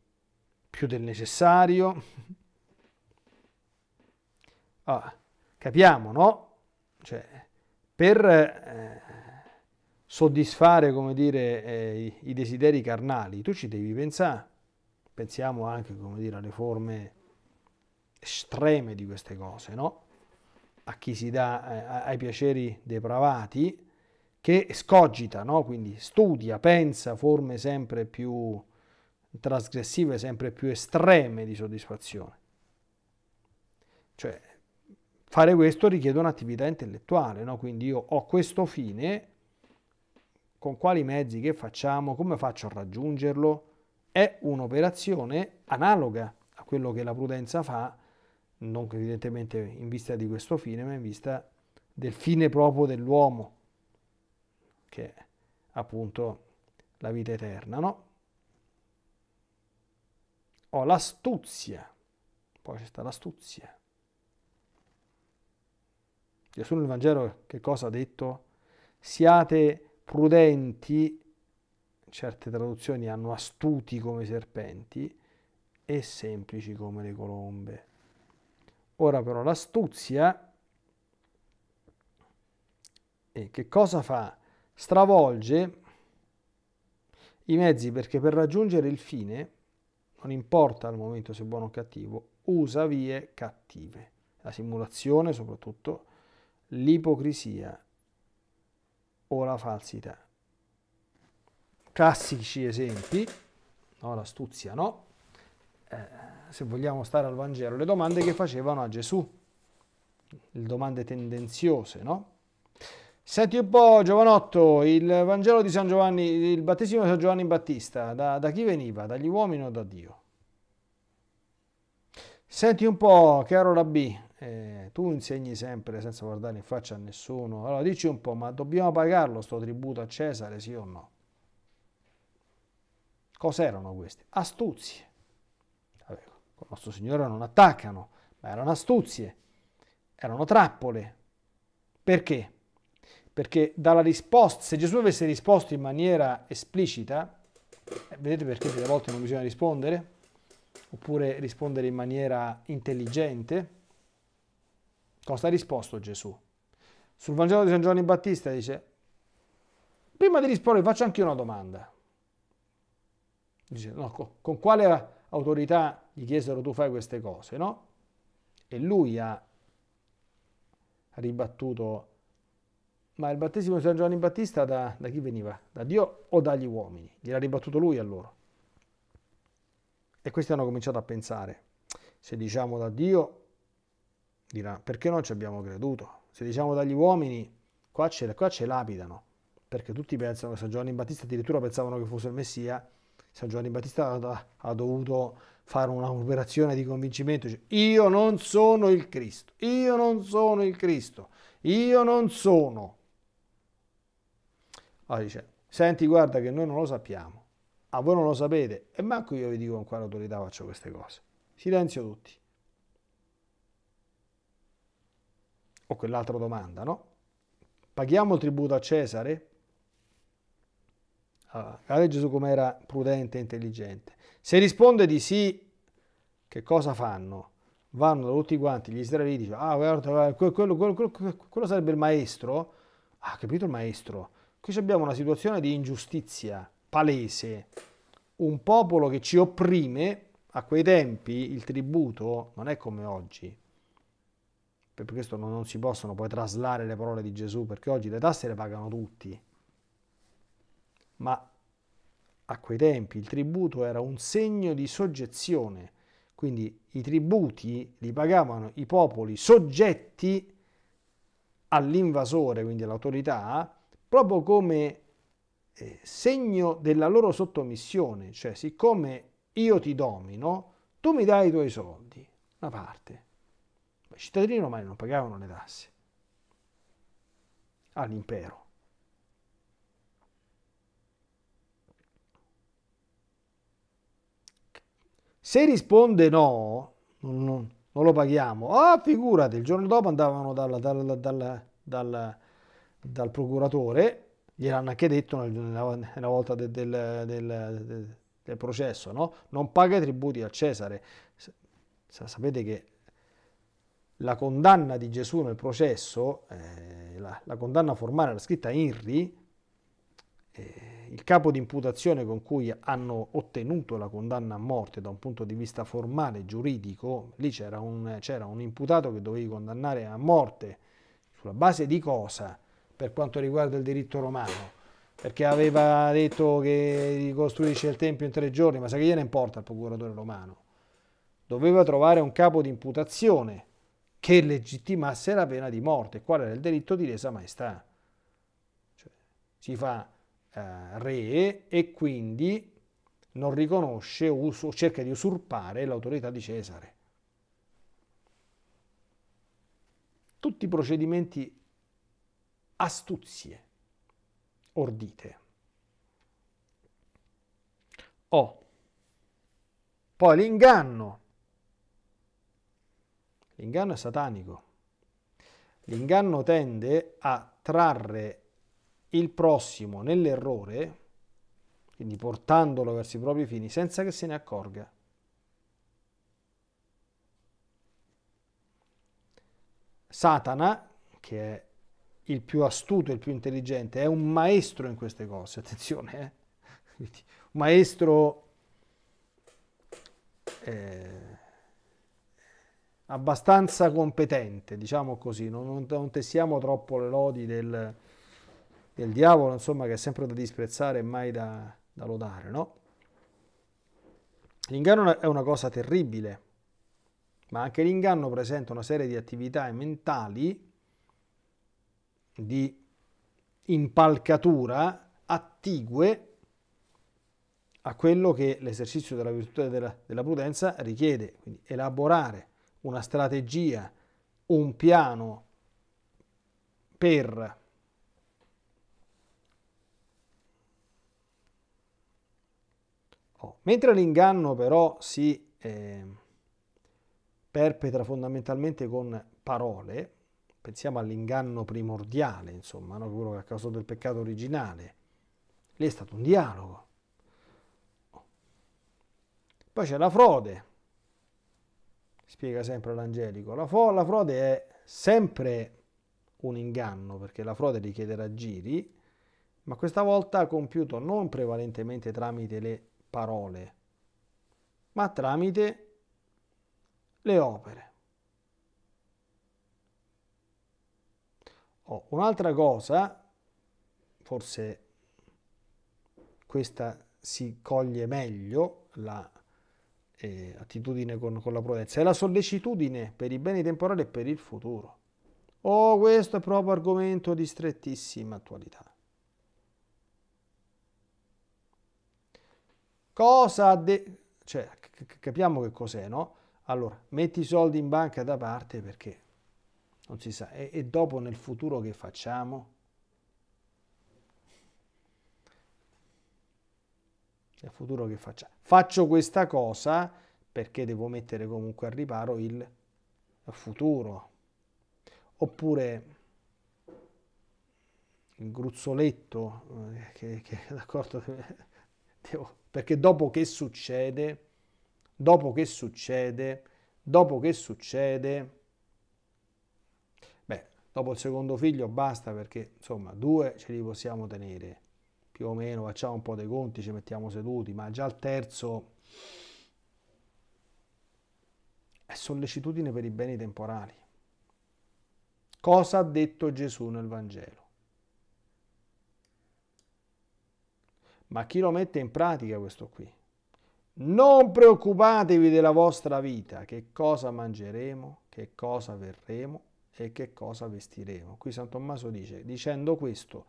più del necessario. Ah, capiamo, no? Cioè, per eh, soddisfare, come dire, eh, i desideri carnali, tu ci devi pensare pensiamo anche dire, alle forme estreme di queste cose, no? a chi si dà eh, ai piaceri depravati, che scogita, no? quindi studia, pensa forme sempre più trasgressive, sempre più estreme di soddisfazione. Cioè, fare questo richiede un'attività intellettuale, no? quindi io ho questo fine, con quali mezzi che facciamo, come faccio a raggiungerlo, è un'operazione analoga a quello che la prudenza fa, non evidentemente in vista di questo fine, ma in vista del fine proprio dell'uomo, che è appunto la vita eterna, no? Ho l'astuzia, poi c'è sta l'astuzia. Gesù nel Vangelo che cosa ha detto? Siate prudenti certe traduzioni hanno astuti come i serpenti e semplici come le colombe. Ora però l'astuzia eh, che cosa fa? Stravolge i mezzi perché per raggiungere il fine, non importa al momento se buono o cattivo, usa vie cattive. La simulazione soprattutto, l'ipocrisia o la falsità classici esempi, no? l'astuzia no, eh, se vogliamo stare al Vangelo, le domande che facevano a Gesù, le domande tendenziose, no? Senti un po' Giovanotto, il Vangelo di San Giovanni, il battesimo di San Giovanni Battista, da, da chi veniva? Dagli uomini o da Dio? Senti un po', caro Rabbi, eh, tu insegni sempre senza guardare in faccia a nessuno, allora dici un po', ma dobbiamo pagarlo sto tributo a Cesare, sì o no? Cos'erano queste? Astuzie. Vabbè, con nostro Signore non attaccano, ma erano astuzie, erano trappole. Perché? Perché dalla risposta, se Gesù avesse risposto in maniera esplicita, eh, vedete perché delle volte non bisogna rispondere, oppure rispondere in maniera intelligente, cosa ha risposto Gesù? Sul Vangelo di San Giovanni Battista dice, prima di rispondere faccio anche io una domanda. Dice, no, con, con quale autorità gli chiesero tu fai queste cose, no? E lui ha ribattuto, ma il battesimo di San Giovanni Battista da, da chi veniva? Da Dio o dagli uomini? Gliel'ha ribattuto lui a loro. E questi hanno cominciato a pensare, se diciamo da Dio, dirà, perché non ci abbiamo creduto? Se diciamo dagli uomini, qua ce, qua ce lapidano, perché tutti pensano che San Giovanni Battista addirittura pensavano che fosse il Messia, San Giovanni Battista ha dovuto fare un'operazione di convincimento, cioè, io non sono il Cristo, io non sono il Cristo, io non sono. Allora dice, senti guarda che noi non lo sappiamo, a voi non lo sapete, e manco io vi dico con quale autorità faccio queste cose. Silenzio tutti. O quell'altra domanda, no? Paghiamo il tributo a Cesare? Allora, ah, guardate Gesù com'era prudente e intelligente. Se risponde di sì, che cosa fanno? Vanno da tutti quanti gli israeliti, dicono, ah guarda, quello, quello, quello, quello sarebbe il maestro? Ah, capito il maestro? Qui abbiamo una situazione di ingiustizia palese. Un popolo che ci opprime, a quei tempi il tributo non è come oggi. Per questo non, non si possono poi traslare le parole di Gesù, perché oggi le tasse le pagano tutti ma a quei tempi il tributo era un segno di soggezione, quindi i tributi li pagavano i popoli soggetti all'invasore, quindi all'autorità, proprio come eh, segno della loro sottomissione, cioè siccome io ti domino, tu mi dai i tuoi soldi, una parte. I cittadini romani non pagavano le tasse all'impero. Se risponde no, non, non, non lo paghiamo. Ah, figurati, il giorno dopo andavano dal, dalla, dalla, dalla dal procuratore, gliel'hanno anche detto una, volta del, del, del, del processo, no? non paga i tributi a Cesare. sapete che la condanna di Gesù nel processo, eh, la, la, condanna formale era scritta Inri, eh, il capo di imputazione con cui hanno ottenuto la condanna a morte da un punto di vista formale, giuridico, lì c'era un, un, imputato che dovevi condannare a morte sulla base di cosa per quanto riguarda il diritto romano? Perché aveva detto che ricostruisce il Tempio in tre giorni, ma sa che gliene importa il procuratore romano? Doveva trovare un capo di imputazione che legittimasse la pena di morte, qual era il delitto di resa maestà. Cioè, si fa eh, re e quindi non riconosce o cerca di usurpare l'autorità di Cesare. Tutti i procedimenti astuzie, ordite. O poi l'inganno. L'inganno è satanico. L'inganno tende a trarre il prossimo nell'errore, quindi portandolo verso i propri fini senza che se ne accorga. Satana, che è il più astuto e il più intelligente, è un maestro in queste cose, attenzione, eh? un maestro eh, abbastanza competente, diciamo così, non, non, non tessiamo troppo le lodi del, del diavolo, insomma, che è sempre da disprezzare e mai da, da lodare, no? L'inganno è una cosa terribile, ma anche l'inganno presenta una serie di attività mentali di impalcatura attigue a quello che l'esercizio della virtù e della, della prudenza richiede, quindi elaborare una strategia, un piano per Oh. Mentre l'inganno però si eh, perpetra fondamentalmente con parole, pensiamo all'inganno primordiale, insomma, no? quello che ha causato il peccato originale, lì è stato un dialogo. Poi c'è la frode, spiega sempre l'angelico, la, la frode è sempre un inganno, perché la frode richiederà giri, ma questa volta compiuto non prevalentemente tramite le parole, ma tramite le opere. Oh, un'altra cosa, forse questa si coglie meglio la eh, attitudine con, con la prudenza, è la sollecitudine per i beni temporali e per il futuro. Oh, questo è proprio argomento di strettissima attualità. Cosa de... Cioè, capiamo che cos'è, no? Allora, metti i soldi in banca da parte perché non si sa. E, e dopo nel futuro che facciamo? Nel futuro che facciamo? Faccio questa cosa perché devo mettere comunque al riparo il futuro. Oppure il gruzzoletto, eh, che, che d'accordo, devo perché dopo che succede, dopo che succede, dopo che succede, beh, dopo il secondo figlio basta perché insomma due ce li possiamo tenere, più o meno facciamo un po' dei conti, ci mettiamo seduti, ma già il terzo è sollecitudine per i beni temporali. Cosa ha detto Gesù nel Vangelo? Ma chi lo mette in pratica questo qui? Non preoccupatevi della vostra vita, che cosa mangeremo, che cosa verremo e che cosa vestiremo. Qui San Tommaso dice, dicendo questo,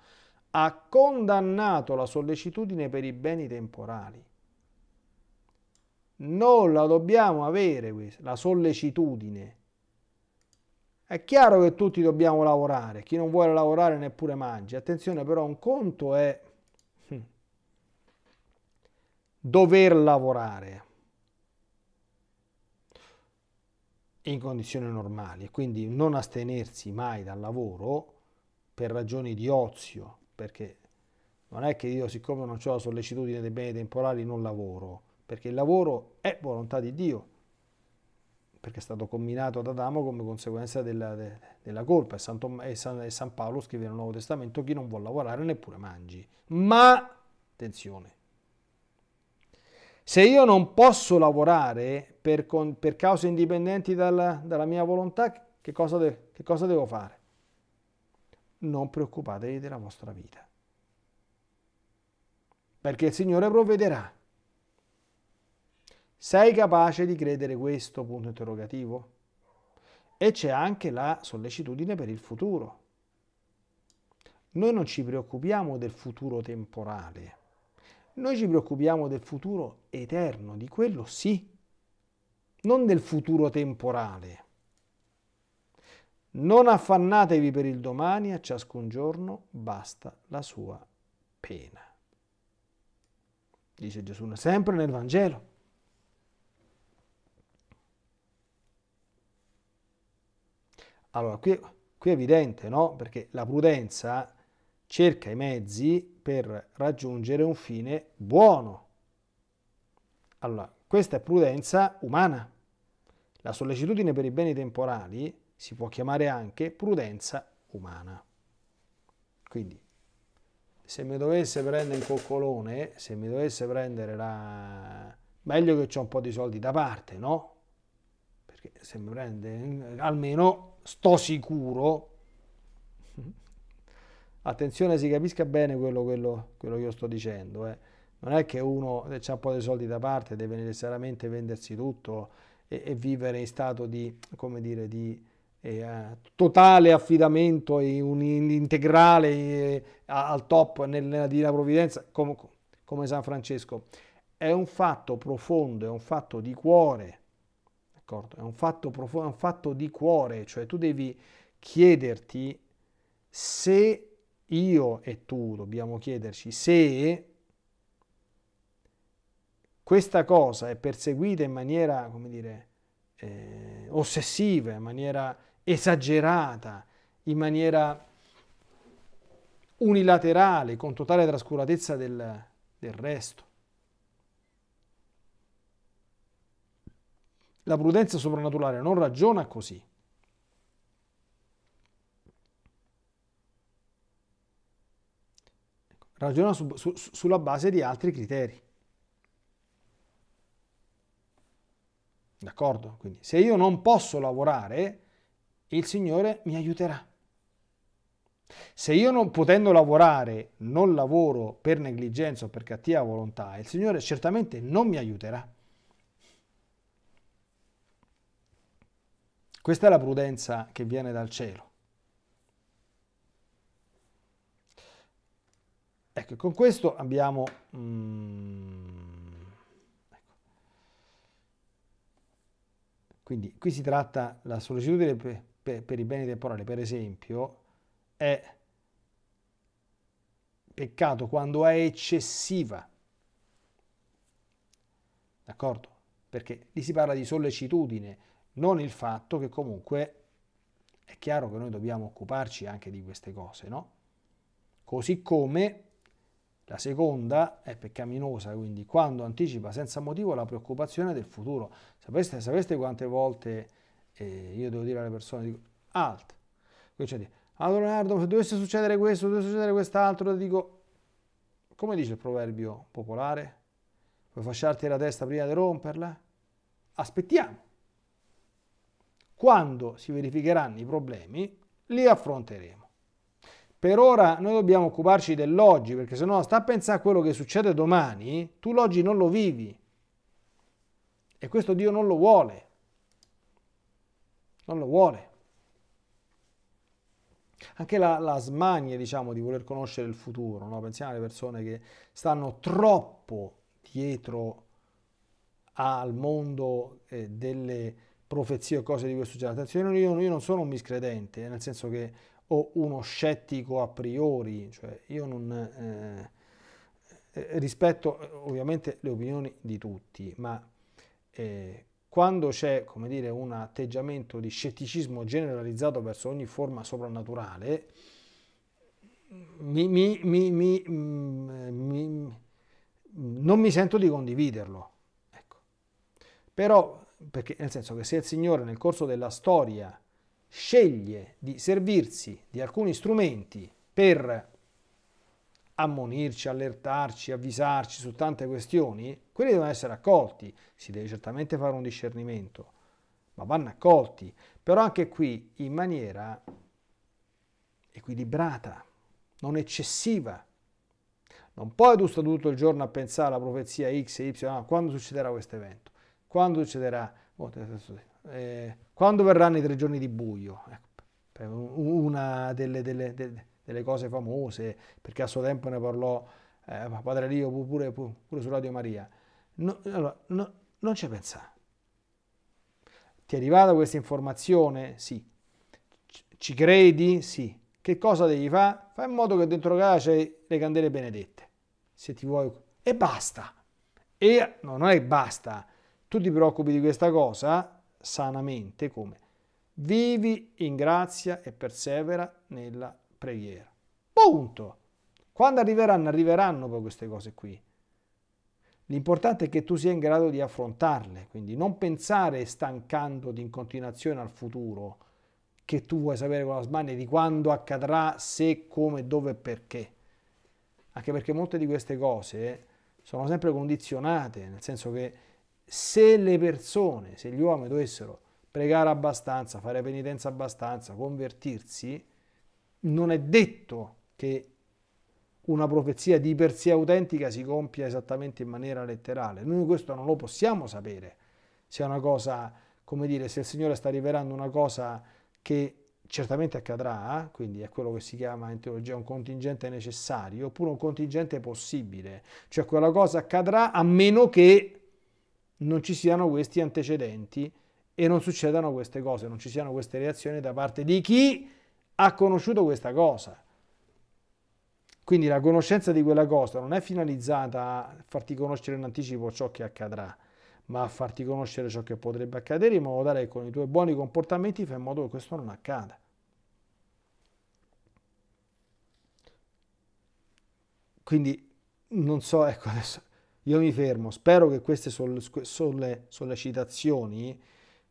ha condannato la sollecitudine per i beni temporali. Non la dobbiamo avere la sollecitudine. È chiaro che tutti dobbiamo lavorare, chi non vuole lavorare neppure mangi. Attenzione però, un conto è dover lavorare in condizioni normali, quindi non astenersi mai dal lavoro per ragioni di ozio, perché non è che io siccome non ho la sollecitudine dei beni temporali non lavoro, perché il lavoro è volontà di Dio, perché è stato combinato ad Adamo come conseguenza della, de, della colpa e San, San, Paolo scrive nel Nuovo Testamento chi non vuole lavorare neppure mangi. Ma, attenzione, se io non posso lavorare per, con, per cause indipendenti dalla, dalla mia volontà, che cosa, de, che cosa devo fare? Non preoccupatevi della vostra vita, perché il Signore provvederà. Sei capace di credere questo? Punto interrogativo. E c'è anche la sollecitudine per il futuro. Noi non ci preoccupiamo del futuro temporale, noi ci preoccupiamo del futuro eterno, di quello sì, non del futuro temporale. Non affannatevi per il domani, a ciascun giorno basta la sua pena. Dice Gesù sempre nel Vangelo. Allora, qui, qui è evidente, no? Perché la prudenza cerca i mezzi per raggiungere un fine buono. Allora, questa è prudenza umana. La sollecitudine per i beni temporali si può chiamare anche prudenza umana. Quindi, se mi dovesse prendere un coccolone, se mi dovesse prendere la... meglio che ho un po' di soldi da parte, no? Perché se mi prende, almeno sto sicuro attenzione si capisca bene quello, quello, quello che io sto dicendo, eh. non è che uno eh, ha un po' di soldi da parte deve necessariamente vendersi tutto e, e vivere in stato di, come dire, di eh, totale affidamento e un integrale eh, al top nella Divina Provvidenza com, come San Francesco. È un fatto profondo, è un fatto di cuore, d'accordo? È un fatto profondo, è un fatto di cuore, cioè tu devi chiederti se io e tu dobbiamo chiederci se questa cosa è perseguita in maniera, come dire, eh, ossessiva, in maniera esagerata, in maniera unilaterale, con totale trascuratezza del, del resto. La prudenza soprannaturale non ragiona così. ragiona su, su, sulla base di altri criteri. D'accordo? Quindi se io non posso lavorare, il Signore mi aiuterà. Se io non potendo lavorare non lavoro per negligenza o per cattiva volontà, il Signore certamente non mi aiuterà. Questa è la prudenza che viene dal cielo. Ecco, con questo abbiamo... Mm, ecco. Quindi qui si tratta la sollecitudine per, per, per i beni temporali, per esempio, è peccato quando è eccessiva. D'accordo? Perché lì si parla di sollecitudine, non il fatto che comunque è chiaro che noi dobbiamo occuparci anche di queste cose, no? Così come la seconda è peccaminosa, quindi quando anticipa senza motivo la preoccupazione del futuro. Sapeste, sapeste quante volte eh, io devo dire alle persone, dico, alt. cioè, allora Leonardo, se dovesse succedere questo, dovesse succedere quest'altro, dico, come dice il proverbio popolare? Puoi fasciarti la testa prima di romperla? Aspettiamo. Quando si verificheranno i problemi, li affronteremo per ora noi dobbiamo occuparci dell'oggi, perché se no sta a pensare a quello che succede domani, tu l'oggi non lo vivi. E questo Dio non lo vuole. Non lo vuole. Anche la, la smania, diciamo, di voler conoscere il futuro, no? Pensiamo alle persone che stanno troppo dietro al mondo eh, delle profezie o cose di questo genere. Attenzione, io, io non sono un miscredente, eh, nel senso che o uno scettico a priori, cioè io non... Eh, eh rispetto eh, ovviamente le opinioni di tutti, ma eh, quando c'è come dire, un atteggiamento di scetticismo generalizzato verso ogni forma soprannaturale, mi, mi, mi, mm, eh, non mi sento di condividerlo. Ecco. Però, perché, nel senso che se il Signore nel corso della storia sceglie di servirsi di alcuni strumenti per ammonirci, allertarci, avvisarci su tante questioni, quelli devono essere accolti, si deve certamente fare un discernimento, ma vanno accolti, però anche qui in maniera equilibrata, non eccessiva. Non puoi tu stare tutto il giorno a pensare alla profezia X e Y, no, quando succederà questo evento, quando succederà... Oh, eh, quando verranno i tre giorni di buio? Ecco, una delle, delle, delle, cose famose, perché a suo tempo ne parlò eh, Padre Lio pure, pure, su Radio Maria. No, allora, no, non ci pensare. Ti è arrivata questa informazione? Sì. Ci credi? Sì. Che cosa devi fare? Fai in modo che dentro casa c'è le candele benedette. Se ti vuoi... E basta. E no, non è basta. Tu ti preoccupi di questa cosa, sanamente come vivi in grazia e persevera nella preghiera. Punto. Quando arriveranno, arriveranno poi queste cose qui. L'importante è che tu sia in grado di affrontarle, quindi non pensare stancandoti in continuazione al futuro, che tu vuoi sapere con la smania di quando accadrà, se, come, dove e perché. Anche perché molte di queste cose sono sempre condizionate, nel senso che se le persone, se gli uomini dovessero pregare abbastanza, fare penitenza abbastanza, convertirsi, non è detto che una profezia di per sé autentica si compia esattamente in maniera letterale. Noi questo non lo possiamo sapere. Se è una cosa, come dire, se il Signore sta rivelando una cosa che certamente accadrà, quindi è quello che si chiama in teologia un contingente necessario, oppure un contingente possibile, cioè quella cosa accadrà a meno che non ci siano questi antecedenti e non succedano queste cose, non ci siano queste reazioni da parte di chi ha conosciuto questa cosa. Quindi la conoscenza di quella cosa non è finalizzata a farti conoscere in anticipo ciò che accadrà, ma a farti conoscere ciò che potrebbe accadere in modo tale che con i tuoi buoni comportamenti fai in modo che questo non accada. Quindi non so, ecco adesso io mi fermo, spero che queste solle, solle, sollecitazioni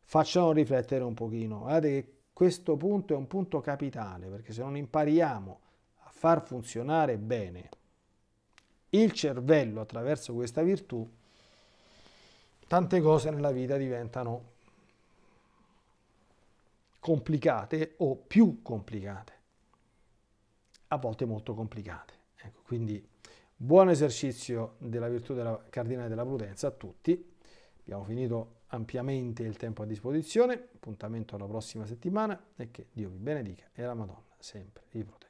facciano riflettere un pochino. Guardate che questo punto è un punto capitale, perché se non impariamo a far funzionare bene il cervello attraverso questa virtù, tante cose nella vita diventano complicate o più complicate, a volte molto complicate. Ecco, quindi Buon esercizio della virtù della cardinale della prudenza a tutti. Abbiamo finito ampiamente il tempo a disposizione. Appuntamento alla prossima settimana e che Dio vi benedica e la Madonna sempre vi protegga.